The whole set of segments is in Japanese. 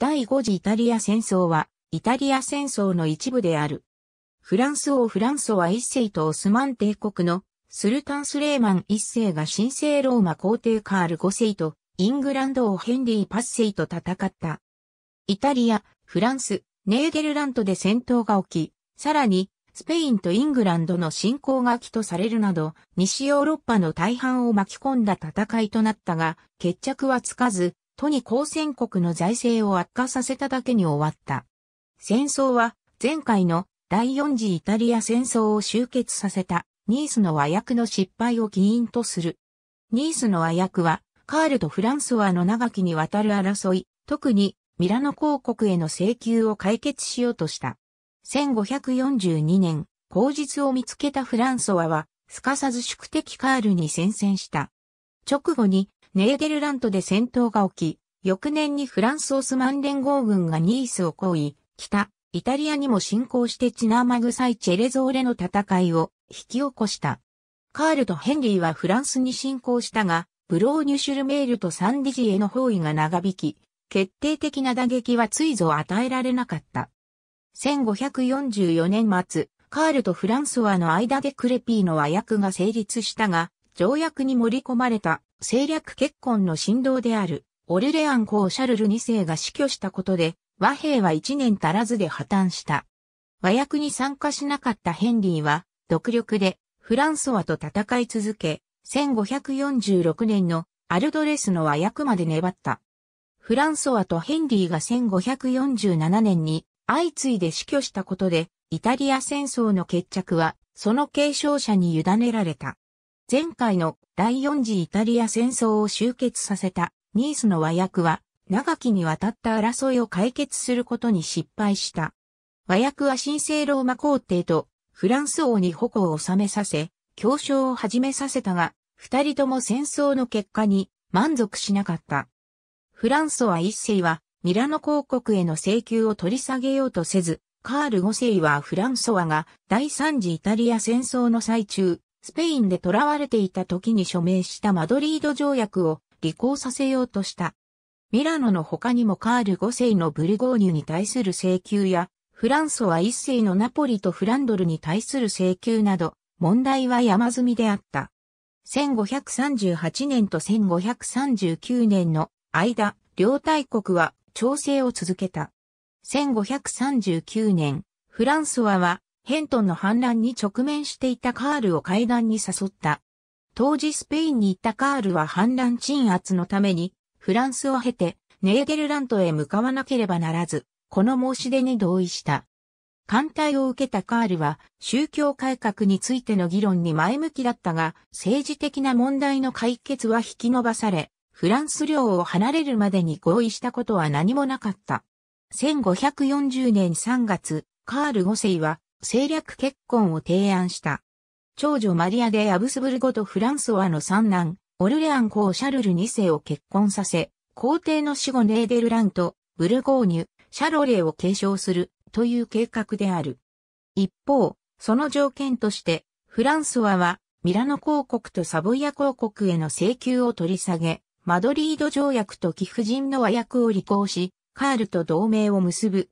第5次イタリア戦争は、イタリア戦争の一部である。フランス王フランソワ一世とオスマン帝国のスルタンスレーマン一世が神聖ローマ皇帝カール五世とイングランド王ヘンリーパッセイと戦った。イタリア、フランス、ネーデルランドで戦闘が起き、さらにスペインとイングランドの侵攻が起きとされるなど、西ヨーロッパの大半を巻き込んだ戦いとなったが、決着はつかず、都に交戦国の財政を悪化させただけに終わった。戦争は前回の第四次イタリア戦争を終結させたニースの和訳の失敗を起因とする。ニースの和訳はカールとフランソワの長きにわたる争い、特にミラノ公国への請求を解決しようとした。1542年、口実を見つけたフランソワは、すかさず宿敵カールに宣戦した。直後にネーデルラントで戦闘が起き、翌年にフランスオスマン連合軍がニースを行為、北、イタリアにも侵攻してチナマグサイチェレゾーレの戦いを引き起こした。カールとヘンリーはフランスに侵攻したが、ブローニュシュルメールとサンディジへの包囲が長引き、決定的な打撃はついぞ与えられなかった。1544年末、カールとフランスワの間でクレピーの和訳が成立したが、条約に盛り込まれた政略結婚の振動である、オルレアン公シャルル2世が死去したことで、和平は1年足らずで破綻した。和訳に参加しなかったヘンリーは、独力でフランソワと戦い続け、1546年のアルドレスの和訳まで粘った。フランソワとヘンリーが1547年に相次いで死去したことで、イタリア戦争の決着は、その継承者に委ねられた。前回の第四次イタリア戦争を終結させたニースの和訳は長きにわたった争いを解決することに失敗した。和訳は神聖ローマ皇帝とフランス王に矛を収めさせ、協商を始めさせたが、二人とも戦争の結果に満足しなかった。フランソワ一世はミラノ公国への請求を取り下げようとせず、カール五世はフランソワが第三次イタリア戦争の最中、スペインで囚われていた時に署名したマドリード条約を履行させようとした。ミラノの他にもカール5世のブルゴーニュに対する請求や、フランソワ1世のナポリとフランドルに対する請求など、問題は山積みであった。1538年と1539年の間、両大国は調整を続けた。1539年、フランソワはヘントンの反乱に直面していたカールを会談に誘った。当時スペインに行ったカールは反乱鎮圧のために、フランスを経て、ネーデルラントへ向かわなければならず、この申し出に同意した。艦隊を受けたカールは、宗教改革についての議論に前向きだったが、政治的な問題の解決は引き延ばされ、フランス領を離れるまでに合意したことは何もなかった。1540年3月、カール5世は政略結婚を提案した。長女マリア・でアブスブルゴとフランソワの三男、オルレアン公シャルル2世を結婚させ、皇帝の死後ネーデルラント、ブルゴーニュ、シャロレーを継承するという計画である。一方、その条件として、フランソワはミラノ公国とサボイア公国への請求を取り下げ、マドリード条約と貴婦人の和訳を履行し、カールと同盟を結ぶ。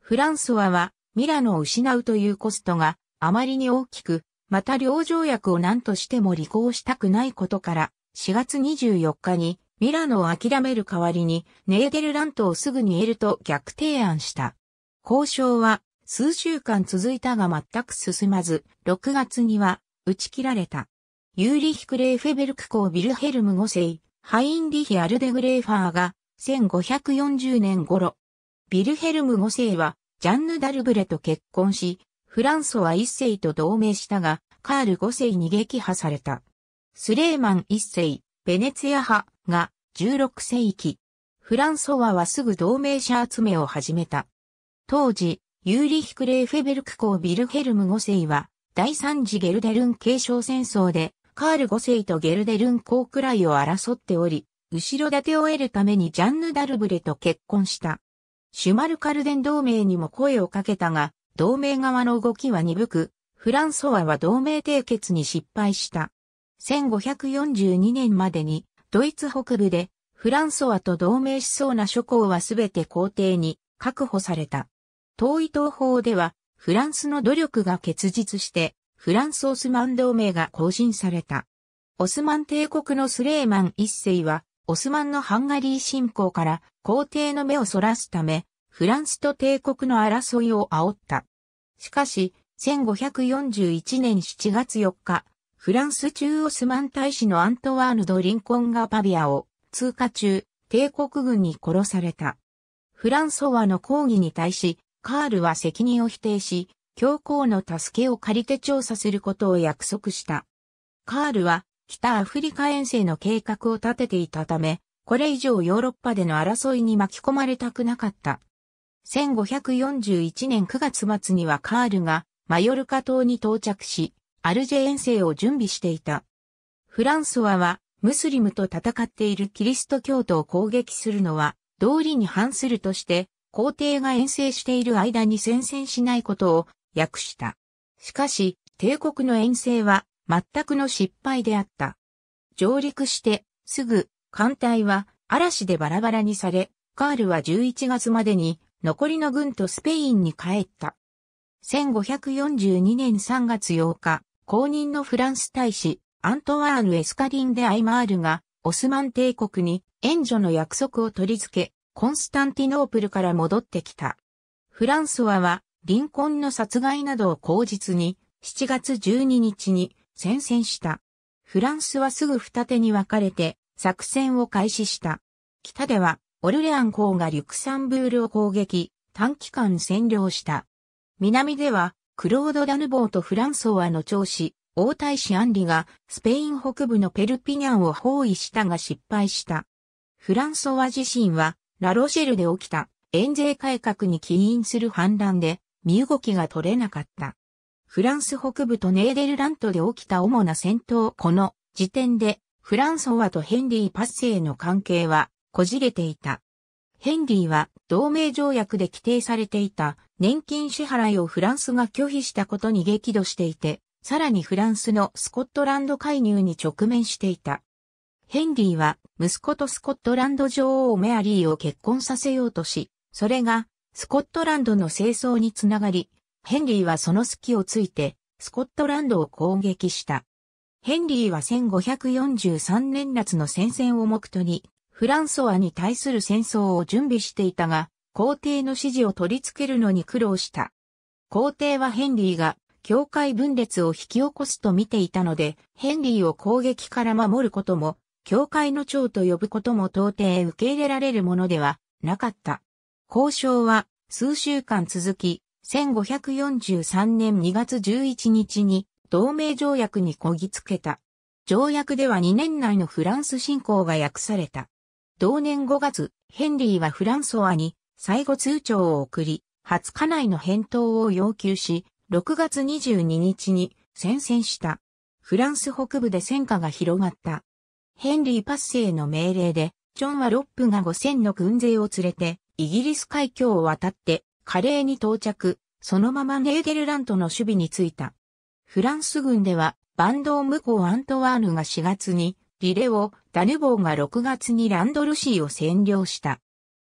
フランソワはミラノを失うというコストがあまりに大きく、また両条約を何としても履行したくないことから、4月24日にミラノを諦める代わりにネーデルラントをすぐに得ると逆提案した。交渉は数週間続いたが全く進まず、6月には打ち切られた。ユーリヒク・レーフェベルク公ビルヘルム5世、ハインリヒ・アルデグレーファーが1540年頃、ビルヘルム5世はジャンヌ・ダルブレと結婚し、フランソワ一世と同盟したが、カール五世に撃破された。スレーマン一世、ベネツィア派が16世紀、フランソワはすぐ同盟者集めを始めた。当時、ユーリヒク・レーフェベルク公ビルヘルム五世は、第三次ゲルデルン継承戦争で、カール五世とゲルデルン公くらいを争っており、後ろ盾を得るためにジャンヌ・ダルブレと結婚した。シュマルカルデン同盟にも声をかけたが、同盟側の動きは鈍く、フランソワは同盟締結に失敗した。1542年までに、ドイツ北部で、フランソワと同盟しそうな諸侯はすべて皇帝に確保された。遠い東方では、フランスの努力が結実して、フランス・オスマン同盟が更新された。オスマン帝国のスレーマン一世は、オスマンのハンガリー侵攻から皇帝の目をそらすため、フランスと帝国の争いを煽った。しかし、1541年7月4日、フランス中オスマン大使のアントワーヌ・ド・リンコンがパビアを通過中、帝国軍に殺された。フランソワの抗議に対し、カールは責任を否定し、教皇の助けを借りて調査することを約束した。カールは北アフリカ遠征の計画を立てていたため、これ以上ヨーロッパでの争いに巻き込まれたくなかった。1541年9月末にはカールがマヨルカ島に到着し、アルジェ遠征を準備していた。フランソワは、ムスリムと戦っているキリスト教徒を攻撃するのは、道理に反するとして、皇帝が遠征している間に戦線しないことを訳した。しかし、帝国の遠征は全くの失敗であった。上陸して、すぐ、艦隊は嵐でバラバラにされ、カールは11月までに残りの軍とスペインに帰った。1542年3月8日、公認のフランス大使、アントワーヌ・エスカリン・デ・アイマールが、オスマン帝国に援助の約束を取り付け、コンスタンティノープルから戻ってきた。フランソワは、リンコンの殺害などを口実に、7月12日に戦線した。フランスはすぐ二手に分かれて作戦を開始した。北ではオルレアン港がリュクサンブールを攻撃、短期間占領した。南ではクロード・ダヌボーとフランソワの長子、王太子アンリがスペイン北部のペルピニャンを包囲したが失敗した。フランソワ自身はラロシェルで起きた。免税改革に起因する反乱で身動きが取れなかった。フランス北部とネーデルラントで起きた主な戦闘この時点でフランソワとヘンリー・パッセーの関係はこじれていた。ヘンリーは同盟条約で規定されていた年金支払いをフランスが拒否したことに激怒していて、さらにフランスのスコットランド介入に直面していた。ヘンリーは息子とスコットランド女王メアリーを結婚させようとし、それがスコットランドの清掃につながり、ヘンリーはその隙をついて、スコットランドを攻撃した。ヘンリーは1543年夏の戦線を目途に、フランソワに対する戦争を準備していたが、皇帝の指示を取り付けるのに苦労した。皇帝はヘンリーが教会分裂を引き起こすと見ていたので、ヘンリーを攻撃から守ることも、教会の長と呼ぶことも到底受け入れられるものではなかった。交渉は数週間続き、1543年2月11日に同盟条約にこぎつけた。条約では2年内のフランス侵攻が訳された。同年5月、ヘンリーはフランソワに最後通帳を送り、20日内の返答を要求し、6月22日に宣戦した。フランス北部で戦火が広がった。ヘンリーパッセイの命令で、ジョンはロップが5000の軍勢を連れて、イギリス海峡を渡って華麗に到着、そのままネーデルラントの守備についた。フランス軍では、バンドームコ・アントワーヌが4月に、リレオ、ダヌボーが6月にランドルシーを占領した。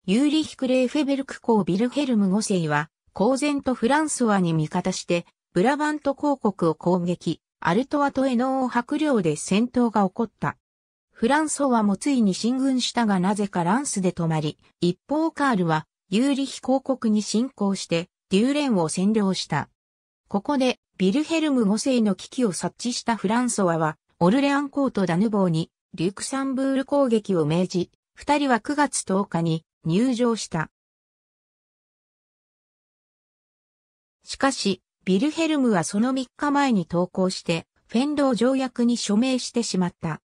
ユーリヒク・レーフェベルク公ビルヘルム5世は、公然とフランスワに味方して、ブラバント公国を攻撃、アルトワとエノーを白領で戦闘が起こった。フランソワもついに進軍したがなぜかランスで止まり、一方カールはユーリヒ公国に侵攻して、デューレンを占領した。ここで、ビルヘルム5世の危機を察知したフランソワは、オルレアン公とダヌボーに、リュクサンブール攻撃を命じ、二人は9月10日に入場した。しかし、ビルヘルムはその3日前に投降して、フェンロー条約に署名してしまった。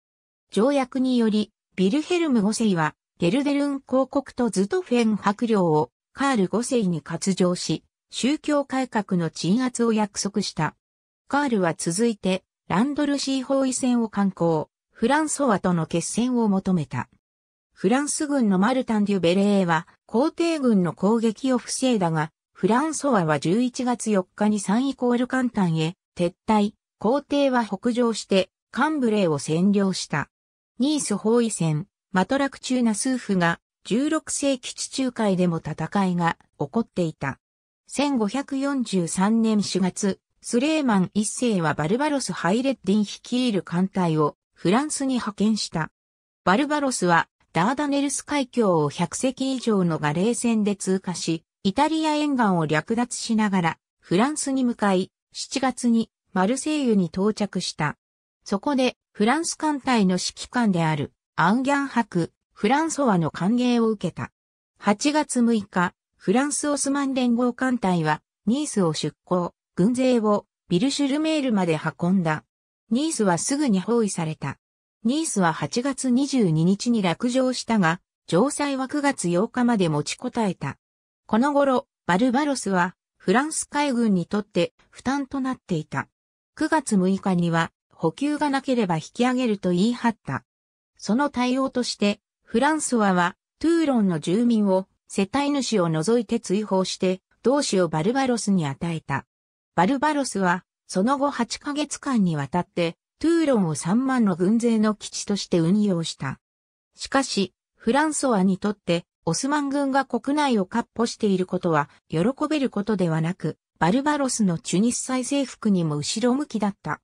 条約により、ビルヘルム5世は、ゲルデルン公国とズトフェン伯領をカール5世に割譲し、宗教改革の鎮圧を約束した。カールは続いて、ランドルシー包囲戦を観光、フランソワとの決戦を求めた。フランス軍のマルタン・デュ・ベレーは、皇帝軍の攻撃を防いだが、フランソワは11月4日に3イコール簡単へ撤退、皇帝は北上して、カンブレーを占領した。ニース包囲戦、マトラク中ナスーフが16世紀地中海でも戦いが起こっていた。1543年4月、スレーマン一世はバルバロス・ハイレッディン率いる艦隊をフランスに派遣した。バルバロスはダーダネルス海峡を100隻以上のガレー船で通過し、イタリア沿岸を略奪しながらフランスに向かい、7月にマルセイユに到着した。そこでフランス艦隊の指揮官であるアンギャン博、フランソワの歓迎を受けた。8月6日、フランスオスマン連合艦隊は、ニースを出港、軍勢をビルシュルメールまで運んだ。ニースはすぐに包囲された。ニースは8月22日に落城したが、城塞は9月8日まで持ちこたえた。この頃、バルバロスはフランス海軍にとって負担となっていた。9月6日には補給がなければ引き上げると言い張った。その対応として、フランスワは、トゥーロンの住民を、世帯主を除いて追放して、同志をバルバロスに与えた。バルバロスは、その後8ヶ月間にわたって、トゥーロンを3万の軍勢の基地として運用した。しかし、フランソワにとって、オスマン軍が国内を割歩していることは、喜べることではなく、バルバロスのチュニス再征服にも後ろ向きだった。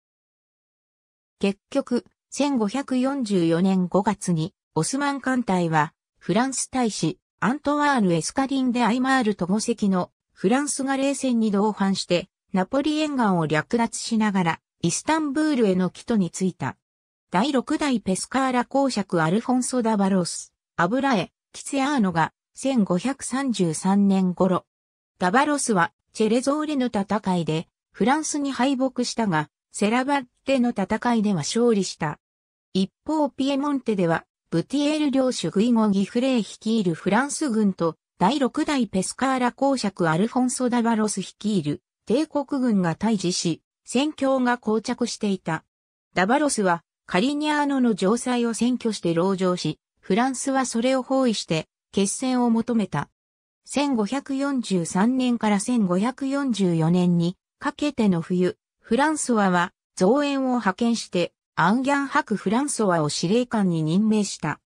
結局、1544年5月に、オスマン艦隊は、フランス大使、アントワール・エスカリン・でアイマールと5隻のフランスが冷戦に同伴して、ナポリ沿岸を略奪しながら、イスタンブールへの帰途に着いた。第6代ペスカーラ公爵アルフォンソ・ダバロス、アブラエ、キツェアーノが、1533年頃。ダバロスは、チェレゾーレの戦いで、フランスに敗北したが、セラバッテの戦いでは勝利した。一方ピエモンテでは、ブティエル領主グイゴ・ギフレイ率いるフランス軍と、第6代ペスカーラ公爵アルフォンソ・ダバロス率いる帝国軍が対峙し、戦況が膠着していた。ダバロスはカリニアーノの城塞を占拠して籠城し、フランスはそれを包囲して決戦を求めた。1543年から1544年にかけての冬、フランスはは増援を派遣してアンギャンハク・フランソワを司令官に任命した。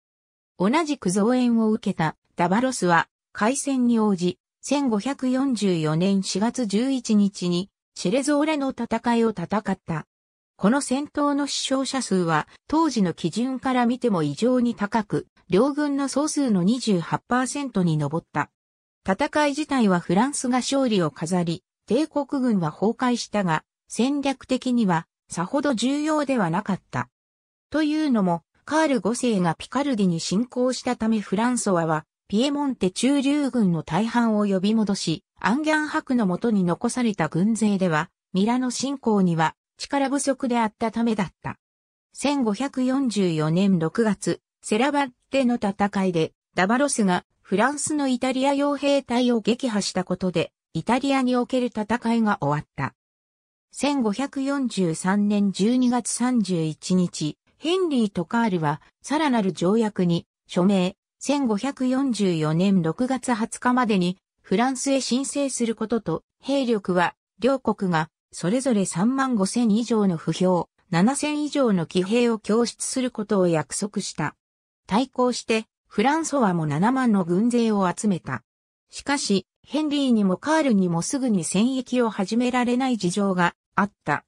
同じく増援を受けたダバロスは、海戦に応じ、1544年4月11日に、シレゾーレの戦いを戦った。この戦闘の死傷者数は、当時の基準から見ても異常に高く、両軍の総数の28%に上った。戦い自体はフランスが勝利を飾り、帝国軍は崩壊したが、戦略的にはさほど重要ではなかった。というのも、カール5世がピカルディに侵攻したためフランソワは、ピエモンテ中流軍の大半を呼び戻し、アンギャン博のもとに残された軍勢では、ミラノ侵攻には力不足であったためだった。1544年6月、セラバッテの戦いで、ダバロスがフランスのイタリア傭兵隊を撃破したことで、イタリアにおける戦いが終わった。1543年12月31日、ヘンリー・とカールは、さらなる条約に、署名、1544年6月20日までに、フランスへ申請することと、兵力は、両国が、それぞれ3万5千以上の不評、7千以上の騎兵を供出することを約束した。対抗して、フランソワも7万の軍勢を集めた。しかし、ヘンリーにもカールにもすぐに戦役を始められない事情があった。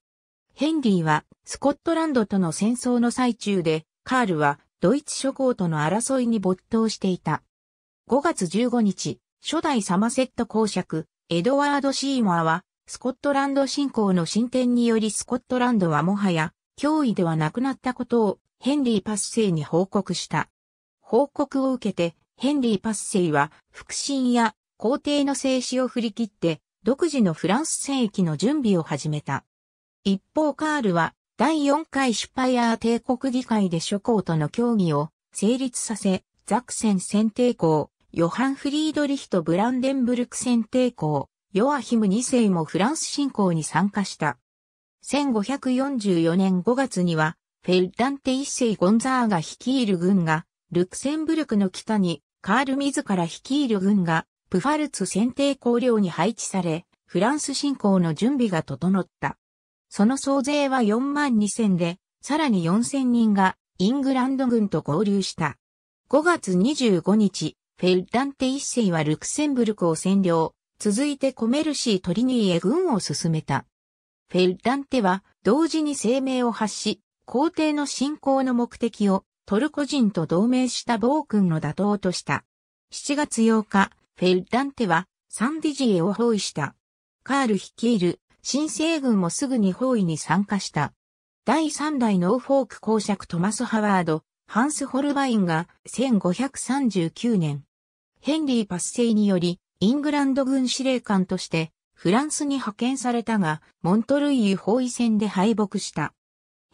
ヘンリーはスコットランドとの戦争の最中で、カールはドイツ諸侯との争いに没頭していた。5月15日、初代サマセット公爵、エドワード・シーモアは、スコットランド侵攻の進展によりスコットランドはもはや脅威ではなくなったことをヘンリー・パッセイに報告した。報告を受けて、ヘンリー・パッセイは、腹心や皇帝の制止を振り切って、独自のフランス戦域の準備を始めた。一方カールは第4回シュパイアー帝国議会で諸侯との協議を成立させ、ザクセン選定校、ヨハン・フリードリヒとブランデンブルク選定校、ヨアヒム2世もフランス侵攻に参加した。1544年5月には、フェルダンテ一世ゴンザーが率いる軍が、ルクセンブルクの北に、カール自ら率いる軍が、プファルツ選定工領に配置され、フランス侵攻の準備が整った。その総勢は4万2000で、さらに4000人がイングランド軍と合流した。5月25日、フェルダンテ一世はルクセンブルクを占領、続いてコメルシー・トリニーへ軍を進めた。フェルダンテは同時に声明を発し、皇帝の侵攻の目的をトルコ人と同盟した暴君の打倒とした。7月8日、フェルダンテはサンディジエを包囲した。カール率いる新政軍もすぐに包囲に参加した。第3代ノーフォーク公爵トマス・ハワード、ハンス・ホルバインが1539年、ヘンリー・パスセイによりイングランド軍司令官としてフランスに派遣されたが、モントルイユ包囲戦で敗北した。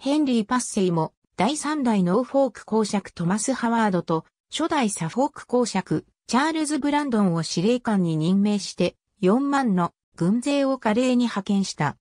ヘンリー・パッセイも第3代ノーフォーク公爵トマス・ハワードと初代サフォーク公爵チャールズ・ブランドンを司令官に任命して4万の軍勢を華麗に派遣した。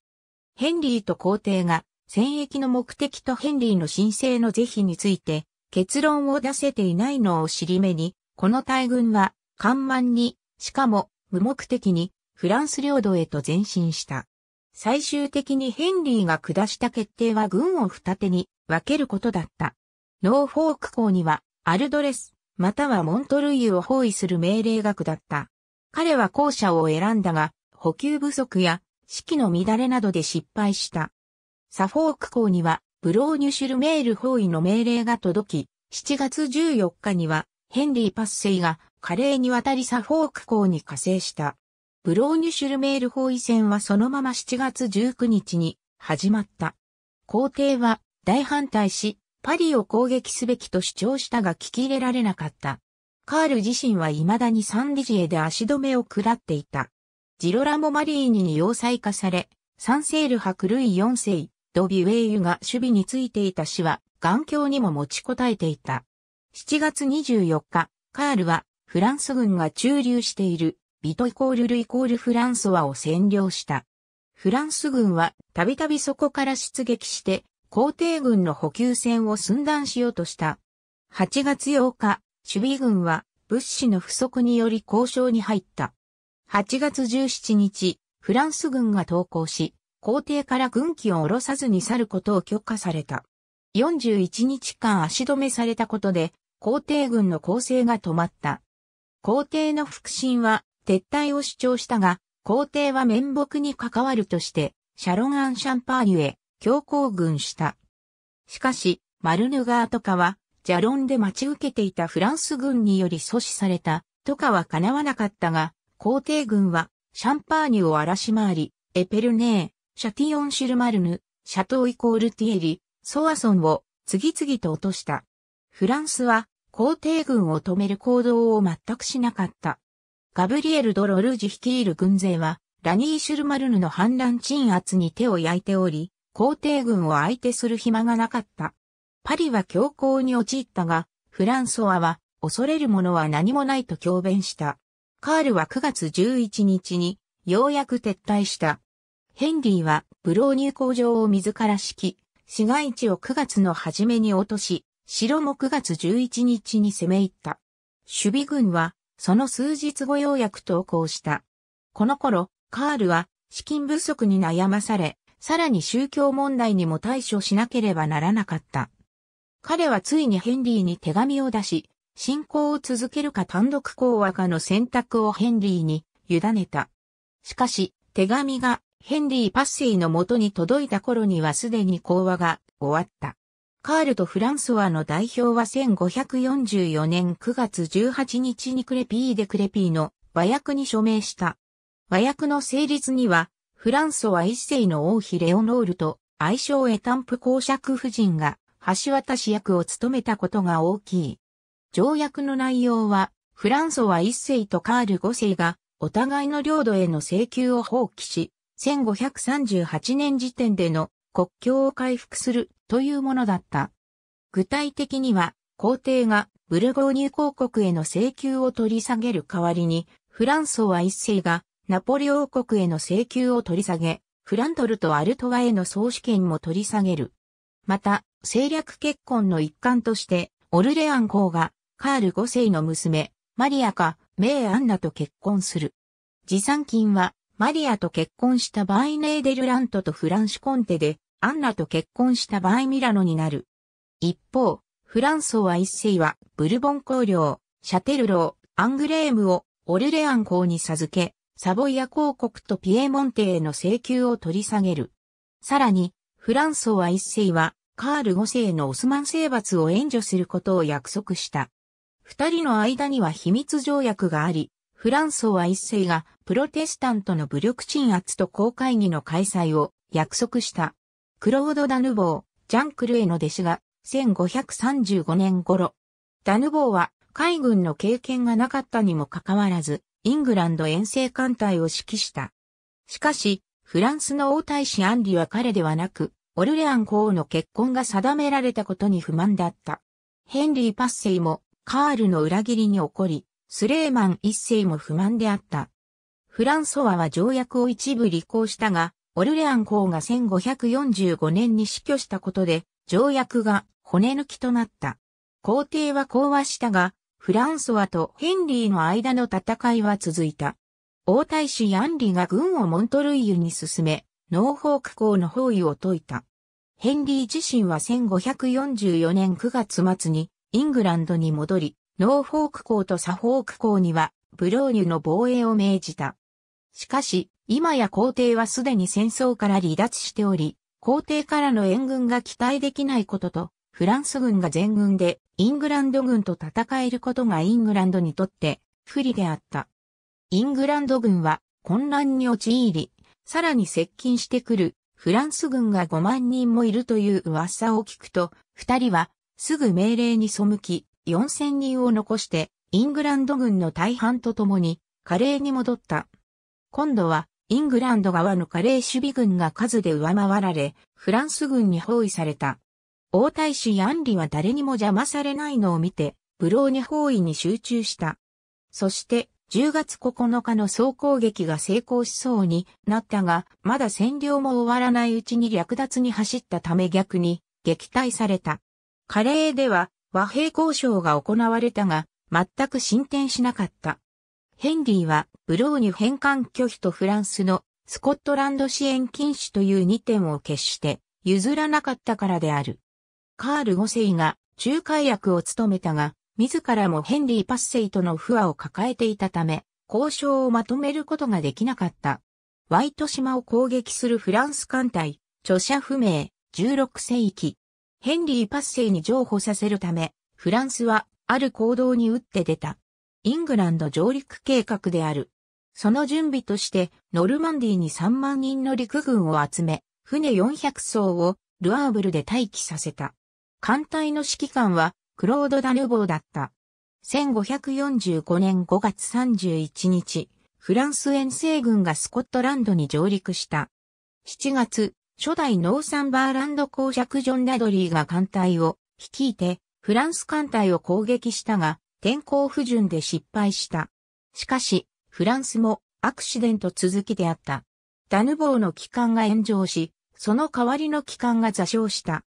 ヘンリーと皇帝が戦役の目的とヘンリーの申請の是非について結論を出せていないのを尻目に、この大軍は緩慢に、しかも無目的にフランス領土へと前進した。最終的にヘンリーが下した決定は軍を二手に分けることだった。ノーフォーク港にはアルドレスまたはモントルイユを包囲する命令学だった。彼は後者を選んだが、補給不足や、四季の乱れなどで失敗した。サフォーク港には、ブローニュシュルメール包囲の命令が届き、7月14日には、ヘンリー・パッセイが華麗に渡りサフォーク港に加勢した。ブローニュシュルメール包囲戦はそのまま7月19日に始まった。皇帝は大反対し、パリを攻撃すべきと主張したが聞き入れられなかった。カール自身は未だにサンディジエで足止めを食らっていた。ジロラモ・マリーニに要塞化され、サンセールク・ルイ四世、ドビュェイユが守備についていた死は、眼鏡にも持ちこたえていた。7月24日、カールは、フランス軍が駐留している、ビトイコールルイコールフランソワを占領した。フランス軍は、たびたびそこから出撃して、皇帝軍の補給船を寸断しようとした。8月8日、守備軍は物資の不足により交渉に入った。8月17日、フランス軍が投降し、皇帝から軍機を下ろさずに去ることを許可された。41日間足止めされたことで、皇帝軍の攻勢が止まった。皇帝の腹心は撤退を主張したが、皇帝は面目に関わるとして、シャロアン・シャンパーニュへ強行軍した。しかし、マルヌガーとかは、ジャロンで待ち受けていたフランス軍により阻止された、とかは叶わなかったが、皇帝軍は、シャンパーニュを荒らし回り、エペルネー、シャティオンシュルマルヌ、シャトーイコールティエリ、ソワソンを次々と落とした。フランスは皇帝軍を止める行動を全くしなかった。ガブリエル・ド・ロルジ率いる軍勢は、ラニー・シュルマルヌの反乱鎮圧に手を焼いており、皇帝軍を相手する暇がなかった。パリは強行に陥ったが、フランソワは恐れるものは何もないと強弁した。カールは9月11日にようやく撤退した。ヘンリーはブローニュ工場を自ら敷き、市街地を9月の初めに落とし、城も9月11日に攻め入った。守備軍はその数日後ようやく投降した。この頃、カールは資金不足に悩まされ、さらに宗教問題にも対処しなければならなかった。彼はついにヘンリーに手紙を出し、信仰を続けるか単独講和かの選択をヘンリーに委ねた。しかし、手紙がヘンリー・パッセイの元に届いた頃にはすでに講和が終わった。カールとフランソワの代表は1544年9月18日にクレピーでクレピーの和訳に署名した。和訳の成立にはフランソワ一世の王妃レオノールと愛称エタンプ公爵夫人が橋渡し役を務めたことが大きい。条約の内容は、フランソワ一世とカール五世がお互いの領土への請求を放棄し、1538年時点での国境を回復するというものだった。具体的には、皇帝がブルゴーニュ公国への請求を取り下げる代わりに、フランソワ一世がナポリ王国への請求を取り下げ、フランドルとアルトワへの総主権も取り下げる。また、政略結婚の一環として、オルレアン公が、カール5世の娘、マリアか、メイ・アンナと結婚する。持参金は、マリアと結婚した場合ネーデルラントとフランシュコンテで、アンナと結婚した場合ミラノになる。一方、フランソワ一世は、ブルボン公領、シャテルロー、アングレームを、オルレアン公に授け、サボイア公国とピエモンテへの請求を取り下げる。さらに、フランソワ一世は、カール五世のオスマン征伐を援助することを約束した。二人の間には秘密条約があり、フランソワ一世がプロテスタントの武力鎮圧と公会議の開催を約束した。クロード・ダヌボー、ジャン・クルエの弟子が1535年頃。ダヌボーは海軍の経験がなかったにもかかわらず、イングランド遠征艦隊を指揮した。しかし、フランスの王太子アンリは彼ではなく、オルレアン公の結婚が定められたことに不満だった。ヘンリー・パッセイもカールの裏切りに起こり、スレーマン一世も不満であった。フランソワは条約を一部履行したが、オルレアン公が1545年に死去したことで、条約が骨抜きとなった。皇帝は講和したが、フランソワとヘンリーの間の戦いは続いた。王太子ヤンリが軍をモントルイユに進め、ノーフォーク港の包囲を解いた。ヘンリー自身は1544年9月末にイングランドに戻り、ノーフォーク港とサフォーク港にはブローニュの防衛を命じた。しかし、今や皇帝はすでに戦争から離脱しており、皇帝からの援軍が期待できないことと、フランス軍が全軍でイングランド軍と戦えることがイングランドにとって不利であった。イングランド軍は混乱に陥り、さらに接近してくるフランス軍が5万人もいるという噂を聞くと、二人はすぐ命令に背き、4000人を残してイングランド軍の大半と共にカレーに戻った。今度はイングランド側のカレー守備軍が数で上回られ、フランス軍に包囲された。王太子ヤンリは誰にも邪魔されないのを見て、ブローニュ包囲に集中した。そして、10月9日の総攻撃が成功しそうになったが、まだ占領も終わらないうちに略奪に走ったため逆に撃退された。カレーでは和平交渉が行われたが、全く進展しなかった。ヘンリーはブローニュ返還拒否とフランスのスコットランド支援禁止という2点を決して譲らなかったからである。カール5世が仲介役を務めたが、自らもヘンリー・パッセイとの不和を抱えていたため、交渉をまとめることができなかった。ワイト島を攻撃するフランス艦隊、著者不明、16世紀。ヘンリー・パッセイに譲歩させるため、フランスはある行動に打って出た。イングランド上陸計画である。その準備として、ノルマンディーに3万人の陸軍を集め、船400艘をルアーブルで待機させた。艦隊の指揮官は、クロード・ダヌボーだった。1545年5月31日、フランス遠征軍がスコットランドに上陸した。7月、初代ノーサンバーランド公爵ジョン・ラドリーが艦隊を率いて、フランス艦隊を攻撃したが、天候不順で失敗した。しかし、フランスもアクシデント続きであった。ダヌボーの機関が炎上し、その代わりの機関が座礁した。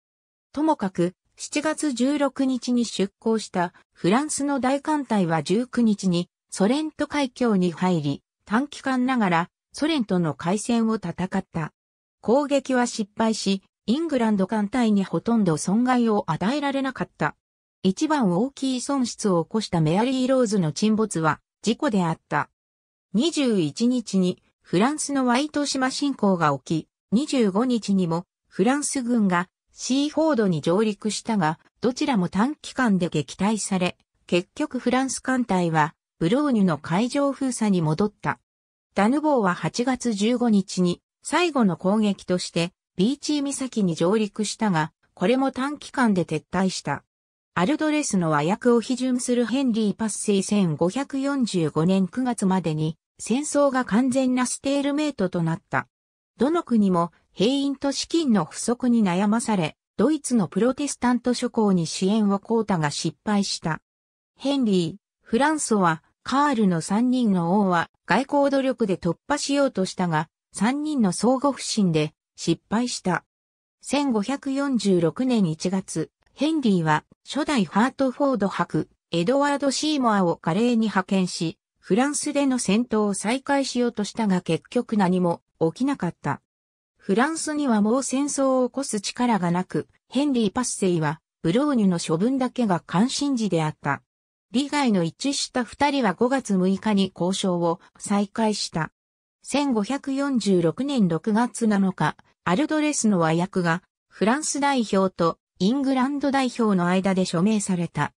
ともかく、7月16日に出港したフランスの大艦隊は19日にソ連と海峡に入り、短期間ながらソ連との海戦を戦った。攻撃は失敗し、イングランド艦隊にほとんど損害を与えられなかった。一番大きい損失を起こしたメアリー・ローズの沈没は事故であった。21日にフランスのワイト島侵攻が起き、25日にもフランス軍がシーフォードに上陸したが、どちらも短期間で撃退され、結局フランス艦隊は、ブローニュの海上封鎖に戻った。ダヌボーは8月15日に、最後の攻撃として、ビーチー岬に上陸したが、これも短期間で撤退した。アルドレスの和訳を批准するヘンリー・パッセイ1545年9月までに、戦争が完全なステールメイトとなった。どの国も兵員と資金の不足に悩まされ、ドイツのプロテスタント諸侯に支援を交うたが失敗した。ヘンリー、フランソは、カールの3人の王は外交努力で突破しようとしたが、3人の相互不信で失敗した。1546年1月、ヘンリーは初代ハートフォード博、エドワード・シーモアを華麗に派遣し、フランスでの戦闘を再開しようとしたが結局何も起きなかった。フランスにはもう戦争を起こす力がなく、ヘンリー・パッセイは、ブローニュの処分だけが関心事であった。利害の一致した二人は5月6日に交渉を再開した。1546年6月7日、アルドレスの和訳が、フランス代表とイングランド代表の間で署名された。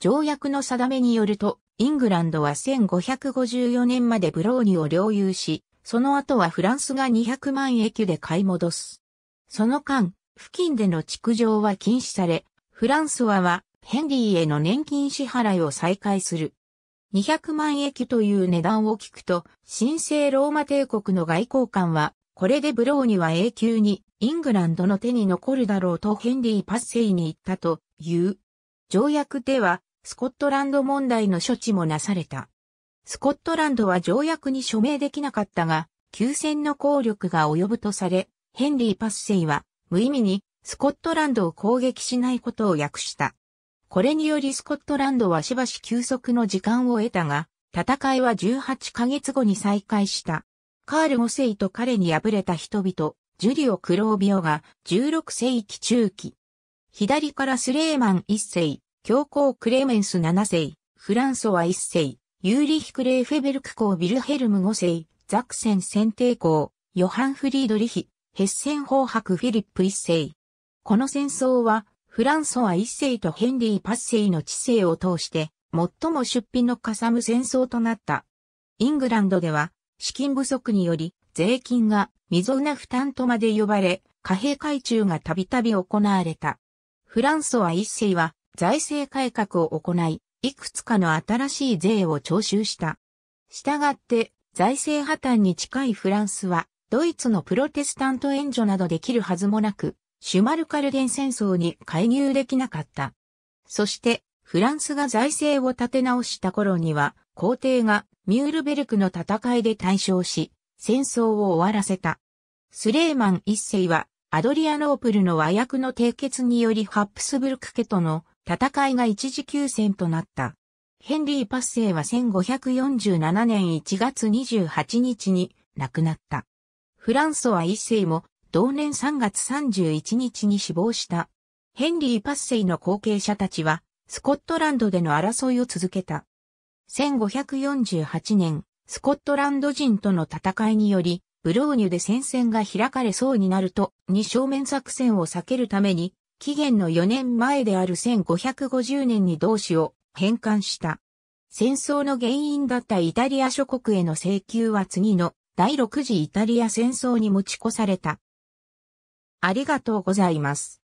条約の定めによると、イングランドは1554年までブローニュを領有し、その後はフランスが200万駅で買い戻す。その間、付近での築城は禁止され、フランスははヘンリーへの年金支払いを再開する。200万駅という値段を聞くと、神聖ローマ帝国の外交官は、これでブローには永久にイングランドの手に残るだろうとヘンリー・パッセイに言ったという。条約では、スコットランド問題の処置もなされた。スコットランドは条約に署名できなかったが、休戦の効力が及ぶとされ、ヘンリー・パッセイは無意味にスコットランドを攻撃しないことを訳した。これによりスコットランドはしばし休息の時間を得たが、戦いは18ヶ月後に再開した。カール5世と彼に敗れた人々、ジュリオ・クロービオが16世紀中期。左からスレーマン1世、教皇クレメンス7世、フランソワ1世、ユーリヒク・レーフェベルク公ビルヘルム5世、ザクセン選定公、ヨハン・フリードリヒ、ヘッセンホーハク・フィリップ1世。この戦争は、フランソワ1世とヘンリー・パッセイの知性を通して、最も出費のかさむ戦争となった。イングランドでは、資金不足により、税金が未曾な負担とまで呼ばれ、貨幣改鋳がたびたび行われた。フランソワ1世は、財政改革を行い、いくつかの新しい税を徴収した。したがって、財政破綻に近いフランスは、ドイツのプロテスタント援助などできるはずもなく、シュマルカルデン戦争に介入できなかった。そして、フランスが財政を立て直した頃には、皇帝がミュールベルクの戦いで大勝し、戦争を終わらせた。スレーマン一世は、アドリアノープルの和訳の締結によりハップスブルク家との戦いが一時休戦となった。ヘンリー・パッセイは1547年1月28日に亡くなった。フランソワ一世も同年3月31日に死亡した。ヘンリー・パッセイの後継者たちはスコットランドでの争いを続けた。1548年、スコットランド人との戦いにより、ブローニュで戦線が開かれそうになると、二正面作戦を避けるために、期限の4年前である1550年に同志を返還した。戦争の原因だったイタリア諸国への請求は次の第6次イタリア戦争に持ち越された。ありがとうございます。